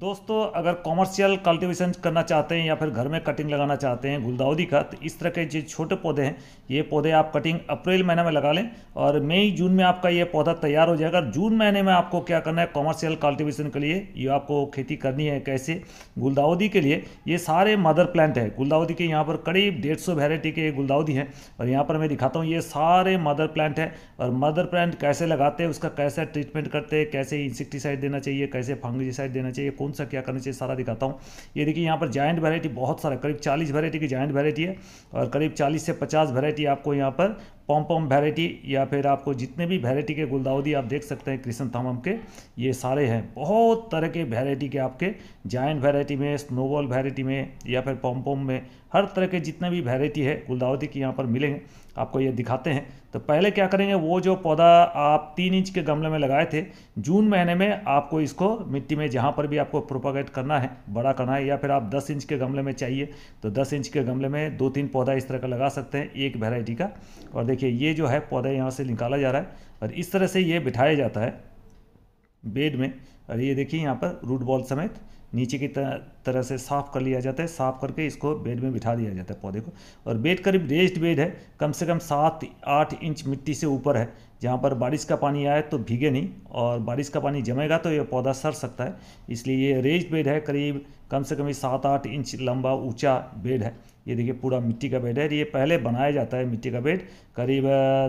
दोस्तों अगर commercial cultivation करना चाहते हैं या फिर घर में कटिंग लगाना चाहते हैं गुलदाउदी का तो इस तरह के जो छोटे पौधे हैं ये पौधे आप कटिंग अप्रैल महीने में लगा लें और मई जून में आपका ये पौधा तैयार हो जाएगा जून महीने में आपको क्या करना है कॉमर्शियल कल्टीवेशन के लिए ये आपको खेती करनी है कैसे गुलदाउदी के लिए ये सारे मदर प्लांट है गुलदाउदी के यहाँ पर करीब डेढ़ सौ वेराइटी के गुलदाउदी हैं और यहाँ पर मैं दिखाता हूँ ये सारे मदर प्लांट है और मदर प्लांट कैसे लगाते हैं उसका कैसे ट्रीटमेंट करते हैं कैसे इंसेक्टिसाइड देना चाहिए कैसे फंगिसाइड देना चाहिए कौन सा क्या करना चाहिए सारा दिखाता हूँ ये देखिए यहाँ पर जॉइंट वैरायटी बहुत सारा करीब चालीस वैरायटी की जॉइंट वेराइटी है और करीब चालीस से पचास वैरायटी आपको यहाँ पर पॉम पॉम वेराइटी या फिर आपको जितने भी वेराइटी के गुलदाउदी आप देख सकते हैं कृष्ण थामम के ये सारे हैं बहुत तरह के वेराइटी के आपके जाइंट वैरायटी में स्नोबॉल वेराइटी में या फिर पॉम पॉम में हर तरह के जितने भी वेराइटी है गुलदाउदी की यहाँ पर मिलेंगे आपको ये दिखाते हैं तो पहले क्या करेंगे वो जो पौधा आप तीन इंच के गमले में लगाए थे जून महीने में आपको इसको मिट्टी में जहाँ पर भी आपको प्रोपागेट करना है बड़ा करना है या फिर आप दस इंच के गमले में चाहिए तो दस इंच के गमले में दो तीन पौधा इस तरह का लगा सकते हैं एक वेराइटी का और देखिए ये जो है पौधा यहाँ से निकाला जा रहा है और इस तरह से ये बिठाया जाता है बेड में और ये देखिए यहाँ पर रूट बॉल समेत नीचे की तरह से साफ़ कर लिया जाता है साफ़ करके इसको बेड में बिठा दिया जाता है पौधे को और बेड करीब रेस्ट बेड है कम से कम सात आठ इंच मिट्टी से ऊपर है जहाँ पर बारिश का पानी आए तो भीगे नहीं और बारिश का पानी जमेगा तो ये पौधा सड़ सकता है इसलिए ये रेज बेड है करीब कम से कम ये सात आठ इंच लंबा ऊंचा बेड है ये देखिए पूरा मिट्टी का बेड है ये पहले बनाया जाता है मिट्टी का बेड करीब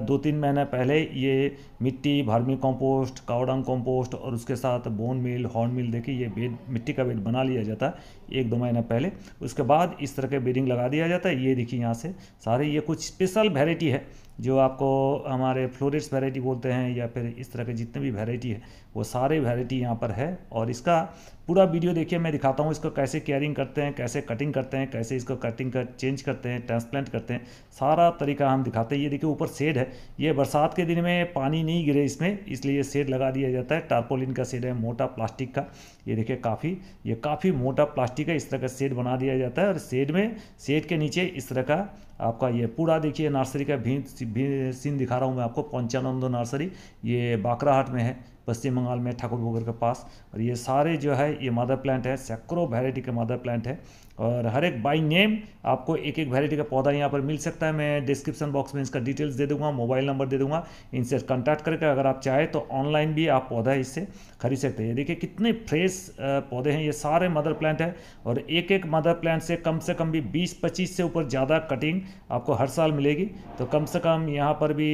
दो तीन महीने पहले ये मिट्टी भार्मी कंपोस्ट कावडंग कंपोस्ट और उसके साथ बोन मिल हॉर्न मिल देखिए ये बेड मिट्टी का बेड बना लिया जाता है एक दो महीने पहले उसके बाद इस तरह के बेडिंग लगा दिया जाता है ये देखिए यहाँ से सारे ये कुछ स्पेशल वेराइटी है जो आपको हमारे फ्लोरिट्स वेराइटी बोलते हैं या फिर इस तरह के जितने भी वेराइटी है वो सारे वेराइटी यहाँ पर है और इसका पूरा वीडियो देखिए मैं दिखाता हूँ इसको कैसे केयरिंग करते हैं कैसे कटिंग करते हैं कैसे इसको कटिंग कर चेंज करते हैं ट्रांसप्लांट करते हैं सारा तरीका हम दिखाते हैं ये देखिए ऊपर सेड है ये बरसात के दिन में पानी नहीं गिरे इसमें इसलिए शेड लगा दिया जाता है टारपोलिन का सेड है मोटा प्लास्टिक का ये देखिए काफ़ी ये काफ़ी मोटा प्लास्टिक है इस तरह का सेड बना दिया जाता है और शेड में सेड के नीचे इस तरह का आपका ये पूरा देखिए नर्सरी का भी, भी सीन दिखा रहा हूँ मैं आपको पंचानंदो नर्सरी ये बाकराहाट में है पश्चिम बंगाल में ठाकुर भोगर के पास और ये सारे जो है ये मदर प्लांट है सैकड़ों वेराइटी के मदर प्लांट है और हर एक बाई नेम आपको एक एक वैरायटी का पौधा यहाँ पर मिल सकता है मैं डिस्क्रिप्शन बॉक्स में इसका डिटेल्स दे दूंगा मोबाइल नंबर दे दूंगा इनसे कॉन्टैक्ट करके अगर आप चाहें तो ऑनलाइन भी आप पौधा इससे खरीद सकते हैं देखिए कितने फ्रेश पौधे हैं ये सारे मदर प्लांट हैं और एक एक मदर प्लांट से कम से कम भी बीस पच्चीस से ऊपर ज़्यादा कटिंग आपको हर साल मिलेगी तो कम से कम यहाँ पर भी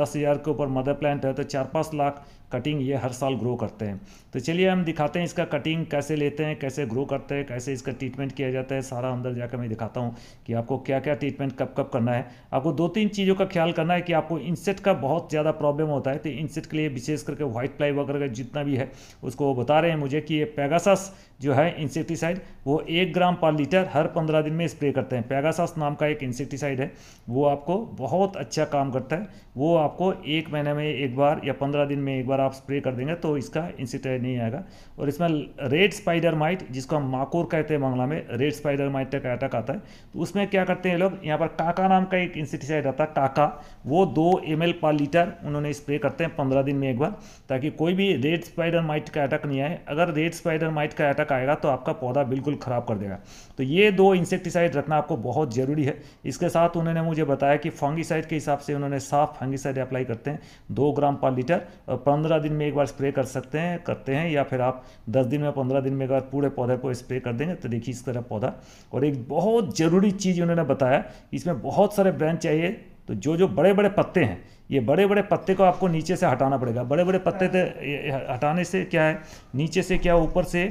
दस हज़ार के ऊपर मदर प्लांट है तो चार पाँच लाख कटिंग ये हर साल ग्रो करते हैं तो चलिए हम दिखाते हैं इसका कटिंग कैसे लेते हैं कैसे ग्रो करते हैं कैसे इसका ट्रीटमेंट किया किया जाता है सारा अंदर जाकर मैं दिखाता हूँ कि आपको क्या क्या ट्रीटमेंट कब कब करना है आपको दो तीन चीज़ों का ख्याल करना है कि आपको इंसेट का बहुत ज़्यादा प्रॉब्लम होता है तो इंसेट के लिए विशेष करके व्हाइट फ्लाई वगैरह जितना भी है उसको वो बता रहे हैं मुझे कि ये पैगासास जो है इंसेक्टिसाइड वो एक ग्राम पर लीटर हर पंद्रह दिन में स्प्रे करते हैं पैगासास नाम का एक इंसेक्टिसाइड है वो आपको बहुत अच्छा काम करता है वो आपको एक महीने में एक बार या पंद्रह दिन में एक बार आप स्प्रे कर देंगे तो इसका इंसेक्टिसाइड नहीं आएगा और इसमें रेड स्पाइडर माइट जिसको हम माकोर कहते हैं बांग्ला में रेड स्पाइडर माइट का अटैक आता है तो उसमें क्या करते हैं लोग यहाँ पर काका नाम का एक इंसेक्टिसाइड आता है काका वो दो एम पर लीटर उन्होंने स्प्रे करते हैं पंद्रह दिन में एक बार ताकि कोई भी रेड स्पाइडर माइट का अटैक नहीं आए अगर रेड स्पाइडर माइट का अटैक आएगा तो आपका पौधा बिल्कुल ख़राब कर देगा तो ये दो इंसेक्टिसाइड रखना आपको बहुत ज़रूरी है इसके साथ उन्होंने मुझे बताया कि फंगिसाइड के हिसाब से उन्होंने साफ फंगिसाइड अप्लाई करते हैं दो ग्राम पर लीटर और पंद्रह दिन में एक बार स्प्रे कर सकते हैं करते हैं या फिर आप दस दिन में पंद्रह दिन में एक बार पूरे पौधे को स्प्रे कर देंगे तो देखिए इस तरह पौधा और एक बहुत ज़रूरी चीज़ उन्होंने बताया इसमें बहुत सारे ब्रांच चाहिए तो जो जो बड़े बड़े पत्ते हैं ये बड़े बड़े पत्ते को आपको नीचे से हटाना पड़ेगा बड़े बड़े पत्ते तो हटाने से क्या है नीचे से क्या ऊपर से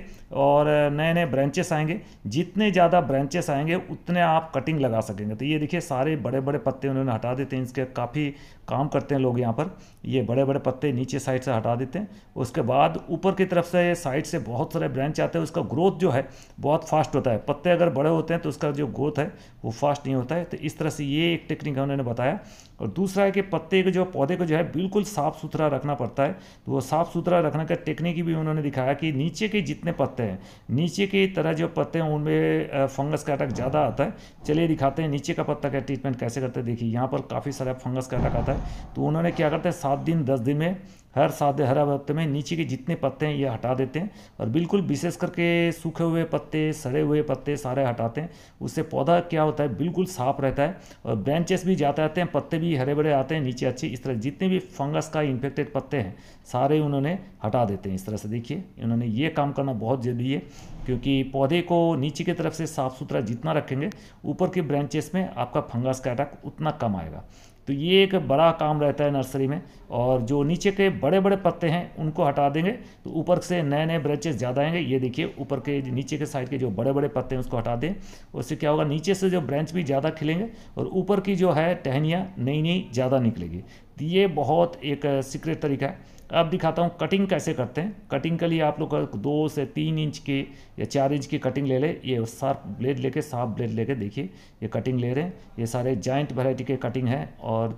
और नए नए ब्रांचेस आएंगे जितने ज़्यादा ब्रांचेस आएंगे उतने आप कटिंग लगा सकेंगे तो ये देखिए सारे बड़े बड़े पत्ते उन्होंने हटा देते हैं इसके काफ़ी काम करते हैं लोग यहाँ पर ये बड़े बड़े पत्ते नीचे साइड से हटा देते हैं उसके बाद ऊपर की तरफ से साइड से बहुत सारे ब्रांच आते हैं उसका ग्रोथ जो है बहुत फास्ट होता है पत्ते अगर बड़े होते हैं तो उसका जो ग्रोथ है वो फास्ट नहीं होता है तो इस तरह से ये एक टेक्निक उन्होंने बताया और दूसरा है कि पत्ते के जो पौधे को जो है बिल्कुल साफ़ सुथरा रखना पड़ता है तो वो साफ़ सुथरा रखने का टेक्निक भी उन्होंने दिखाया कि नीचे के जितने पत्ते हैं नीचे की तरह जो पत्ते हैं उनमें फंगस का अटैक ज़्यादा आता है चलिए दिखाते हैं नीचे का पत्ता का ट्रीटमेंट कैसे करते हैं देखिए यहाँ पर काफ़ी सारा फंगस का अटैक आता है तो उन्होंने क्या करते हैं सात दिन दस दिन में हर सादे हरा पत्ते में नीचे के जितने पत्ते हैं ये हटा देते हैं और बिल्कुल विशेष करके सूखे हुए पत्ते सड़े हुए पत्ते सारे हटाते हैं उससे पौधा क्या होता है बिल्कुल साफ रहता है और ब्रांचेस भी जाते आते हैं पत्ते भी हरे भरे आते हैं नीचे अच्छे इस तरह जितने भी फंगस का इन्फेक्टेड पत्ते हैं सारे उन्होंने हटा देते हैं इस तरह से देखिए उन्होंने ये काम करना बहुत जरूरी है क्योंकि पौधे को नीचे की तरफ से साफ़ सुथरा जितना रखेंगे ऊपर के ब्रांचेस में आपका फंगस का अटैक उतना कम आएगा तो ये एक बड़ा काम रहता है नर्सरी में और जो नीचे के बड़े बड़े पत्ते हैं उनको हटा देंगे तो ऊपर से नए नए ब्रांचेस ज़्यादा आएंगे ये देखिए ऊपर के नीचे के साइड के जो बड़े बड़े पत्ते हैं उसको हटा दें उससे क्या होगा नीचे से जो ब्रांच भी ज़्यादा खिलेंगे और ऊपर की जो है टहनियाँ नई नई ज़्यादा निकलेगी तो ये बहुत एक सीक्रेट तरीका है अब दिखाता हूँ कटिंग कैसे करते हैं कटिंग के लिए आप लोग दो से तीन इंच के या चार इंच की कटिंग ले ले ये शार्प ब्लेड लेके साफ ब्लेड लेके देखिए ये कटिंग ले रहे हैं ये सारे जॉइंट वैरायटी के कटिंग है और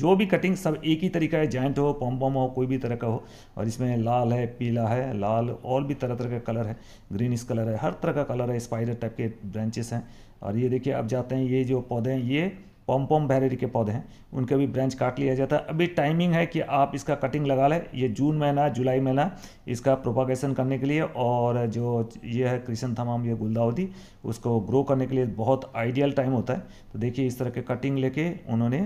जो भी कटिंग सब एक ही तरीका है जॉइंट हो पम पम हो कोई भी तरह का हो और इसमें लाल है पीला है लाल और भी तरह तरह का कलर है ग्रीनिश कलर है हर तरह का कलर है स्पाइडर टाइप के ब्रांचेस हैं और ये देखिए अब जाते हैं ये जो पौधे हैं ये पॉम्पॉम वेराइटी के पौधे हैं उनके भी ब्रांच काट लिया जाता है अभी टाइमिंग है कि आप इसका कटिंग लगा लें ये जून महीना जुलाई महीना इसका प्रोपागेशन करने के लिए और जो ये है क्रिशन थमाम ये गुलदावती उसको ग्रो करने के लिए बहुत आइडियल टाइम होता है तो देखिए इस तरह के कटिंग लेके उन्होंने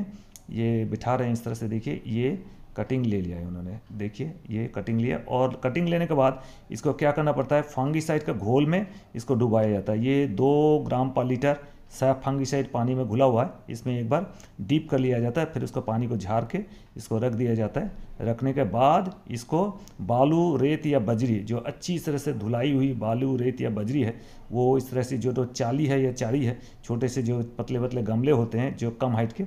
ये बिठा रहे हैं इस तरह से देखिए ये कटिंग ले लिया है उन्होंने देखिए ये कटिंग लिया और कटिंग लेने के बाद इसको क्या करना पड़ता है फंगी साइड का घोल में इसको डुबाया जाता है ये दो ग्राम पर लीटर साफ फंगिसाइड पानी में घुला हुआ है इसमें एक बार डीप कर लिया जाता है फिर उसको पानी को झाड़ के इसको रख दिया जाता है रखने के बाद इसको बालू रेत या बजरी जो अच्छी इस तरह से धुलाई हुई बालू रेत या बजरी है वो इस तरह से जो तो चाली है या चाड़ी है छोटे से जो पतले पतले गमले होते हैं जो कम हाइट के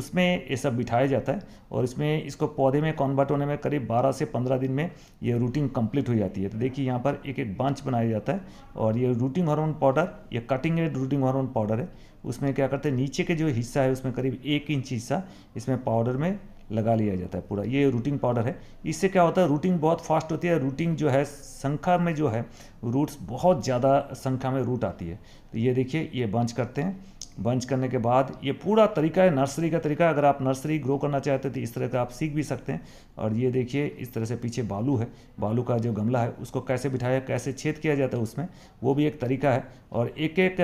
उसमें ये सब बिठाया जाता है और इसमें इसको पौधे में कॉन्वर्ट होने में करीब 12 से 15 दिन में ये रूटिंग कंप्लीट हो जाती है तो देखिए यहाँ पर एक एक बंच बनाया जाता है और ये रूटिंग हार्मोन पाउडर ये cutting aid rooting hormone powder है उसमें क्या करते हैं नीचे के जो हिस्सा है उसमें करीब एक इंच हिस्सा इसमें पाउडर में लगा लिया जाता है पूरा ये रूटिंग पाउडर है इससे क्या होता है रूटिंग बहुत फास्ट होती है रूटिंग जो है संख्या में जो है रूट्स बहुत ज़्यादा संख्या में रूट आती है तो ये देखिए ये बंच करते हैं बंच करने के बाद ये पूरा तरीका है नर्सरी का तरीका है अगर आप नर्सरी ग्रो करना चाहते हैं तो इस तरह का आप सीख भी सकते हैं और ये देखिए इस तरह से पीछे बालू है बालू का जो गमला है उसको कैसे बिठाया कैसे छेद किया जाता है उसमें वो भी एक तरीका है और एक एक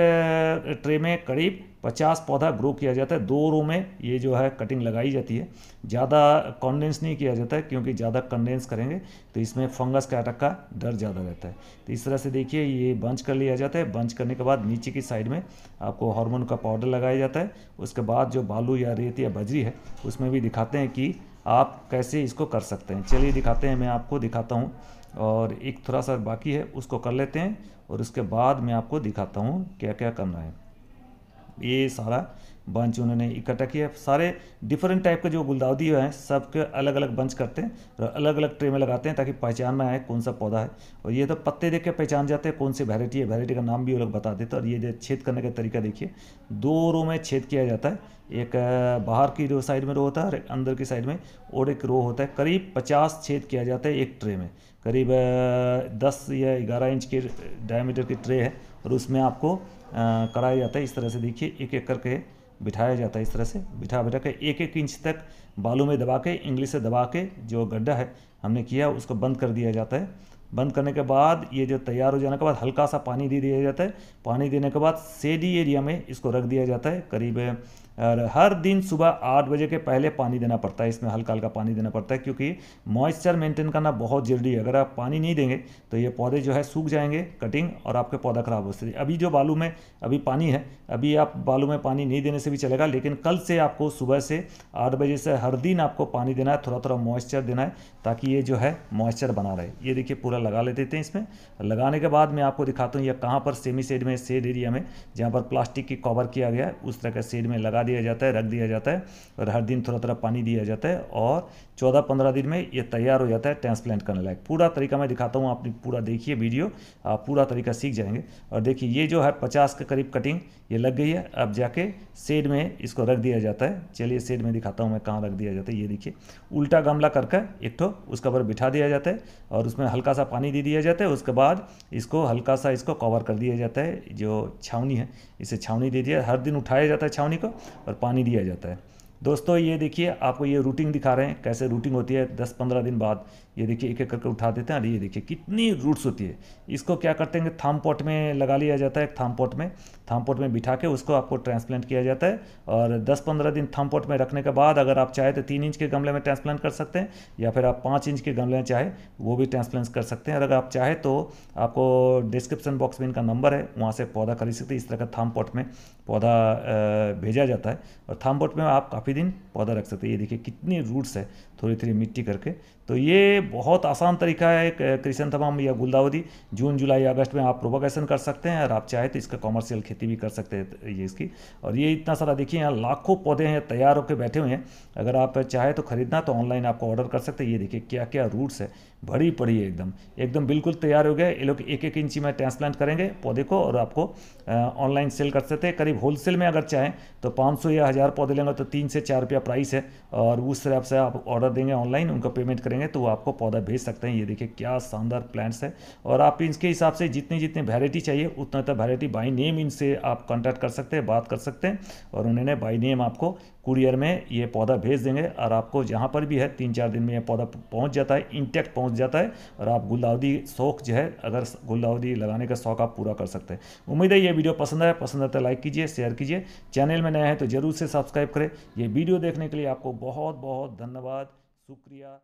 ट्रे में करीब पचास पौधा ग्रो किया जाता है दो रो में ये जो है कटिंग लगाई जाती है ज़्यादा कंडेंस नहीं किया जाता है क्योंकि ज़्यादा कंडेंस करेंगे तो इसमें फंगस का अटक का डर ज़्यादा रहता है तो इस तरह से देखिए ये बंच कर लिया जाता है बंच करने के बाद नीचे की साइड में आपको हार्मोन का पाउडर लगाया जाता है उसके बाद जो बालू या रेत या बजरी है उसमें भी दिखाते हैं कि आप कैसे इसको कर सकते हैं चलिए दिखाते हैं मैं आपको दिखाता हूँ और एक थोड़ा सा बाकी है उसको कर लेते हैं और उसके बाद मैं आपको दिखाता हूँ क्या क्या करना है ये सारा बंच उन्होंने इकट्ठा किया सारे डिफरेंट टाइप के जो गुलदाउदी हैं सबके अलग अलग बंच करते हैं और अलग अलग ट्रे में लगाते हैं ताकि पहचान में आए कौन सा पौधा है और ये तो पत्ते देख के पहचान जाते हैं कौन सी वेराइटी है वेराइटी का नाम भी वो लोग बता देते हैं और ये जो छेद करने का तरीका देखिए दो रो में छेद किया जाता है एक बाहर की रो साइड में रो होता है और अंदर की साइड में और एक रो होता है करीब पचास छेद किया जाता है एक ट्रे में करीब दस या ग्यारह इंच के डायमीटर की ट्रे है और उसमें आपको कराया जाता है इस तरह से देखिए एक एक करके बिठाया जाता है इस तरह से बिठा बिठा के एक एक इंच तक बालू में दबा के इंग्लिश से दबा के जो गड्ढा है हमने किया उसको बंद कर दिया जाता है बंद करने के बाद ये जो तैयार हो जाने के बाद हल्का सा पानी दे दिया जाता है पानी देने के बाद सेडी एरिया में इसको रख दिया जाता है करीब और हर दिन सुबह आठ बजे के पहले पानी देना पड़ता है इसमें हल्का हल्का पानी देना पड़ता है क्योंकि मॉइस्चर मेंटेन करना बहुत ज़रूरी है अगर आप पानी नहीं देंगे तो ये पौधे जो है सूख जाएंगे कटिंग और आपके पौधा खराब हो सकते अभी जो बालू में अभी पानी है अभी आप बालू में पानी नहीं देने से भी चलेगा लेकिन कल से आपको सुबह से आठ बजे से हर दिन आपको पानी देना है थोड़ा थोड़ा मॉइस्चर देना है ताकि ये जो है मॉइस्चर बना रहे ये देखिए पूरा लगा लेते हैं इसमें लगाने के बाद मैं आपको दिखाता हूँ यह कहाँ पर सेमी सेड में सेड एरिया में जहाँ पर प्लास्टिक की कवर किया गया है उस तरह का सेड में लगा दिया जाता है रख दिया जाता है और हर दिन थोड़ा थोड़ा पानी दिया जाता है और चौदह पंद्रह दिन में ये तैयार हो जाता है ट्रांसप्लांट करने लायक पूरा तरीका मैं दिखाता हूँ आपने पूरा देखिए वीडियो आप पूरा तरीका सीख जाएंगे और देखिए ये जो है पचास के करीब कटिंग ये लग गई है अब जाके सेड में इसको रख दिया जाता है चलिए सेड में दिखाता हूँ मैं कहाँ रख दिया जाता है ये देखिए उल्टा गमला करके एक ठो उसका ऊपर बिठा दिया जाता है और उसमें हल्का सा पानी दे दिया जाता है उसके बाद इसको हल्का सा इसको कवर कर दिया जाता है जो छावनी है इसे छावनी दे दिया हर दिन उठाया जाता है छावनी को और पानी दिया जाता है दोस्तों ये देखिए आपको ये रूटिंग दिखा रहे हैं कैसे रूटिंग होती है दस पंद्रह दिन बाद ये देखिए एक एक करके उठा देते हैं और ये देखिए कितनी रूट्स होती है इसको क्या करते हैं थाम पॉट में लगा लिया जाता है थाम पॉट में थाम पॉट में बिठा के उसको आपको ट्रांसप्लांट किया जाता है और दस पंद्रह दिन थाम पॉट में रखने के बाद अगर आप चाहें तो तीन इंच के गमले में ट्रांसप्लांट कर सकते हैं या फिर आप पाँच इंच के गमले में चाहे वो भी ट्रांसप्लांट कर सकते हैं और अगर आप चाहे तो आपको डिस्क्रिप्शन बॉक्स में इनका नंबर है वहाँ से पौधा खरीद सकते हैं इस तरह का थाम पॉट में पौधा भेजा जाता है और थाम पॉट में आप काफ़ी दिन पौधा रख सकते हैं ये देखिए कितने रूट्स है थोड़ी थोड़ी मिट्टी करके तो ये बहुत आसान तरीका है क्रिशन थमाम या गुलदावदी जून जुलाई अगस्त में आप प्रोपोगेशन कर सकते हैं और आप चाहे तो इसका कॉमर्शियल खेती भी कर सकते हैं ये इसकी और ये इतना सारा देखिए यहाँ लाखों पौधे हैं तैयार होकर बैठे हुए हैं अगर आप चाहें तो खरीदना तो ऑनलाइन आपको ऑर्डर कर सकते हैं ये देखिए क्या क्या रूट्स है भरी पड़ी है एकदम एकदम बिल्कुल तैयार हो गया ये लोग एक एक इंची में ट्रांसप्लांट करेंगे पौधे को और आपको ऑनलाइन सेल कर सकते हैं करीब होलसेल में अगर चाहें तो 500 या हज़ार पौधे लेंगे तो तीन से चार रुपया प्राइस है और उस तरह से आप ऑर्डर देंगे ऑनलाइन उनका पेमेंट करेंगे तो वो आपको पौधा भेज सकते हैं ये देखिए क्या शानदार प्लांट्स है और आप इनके हिसाब से जितनी जितनी वेरायटी चाहिए उतना उतना वेरायटी बाई नेम इनसे आप कॉन्टैक्ट कर सकते हैं बात कर सकते हैं और उन्होंने बाई नेम आपको कुरियर में ये पौधा भेज देंगे और आपको जहाँ पर भी है तीन चार दिन में ये पौधा पहुँच जाता है इंटेक्ट पहुँच जाता है और आप गुलदाउदी शौक जो है अगर गुलदाउदी लगाने का शौक आप पूरा कर सकते हैं उम्मीद है ये वीडियो पसंद आया पसंद आता है तो लाइक कीजिए शेयर कीजिए चैनल में नया है तो ज़रूर से सब्सक्राइब करें ये वीडियो देखने के लिए आपको बहुत बहुत धन्यवाद शुक्रिया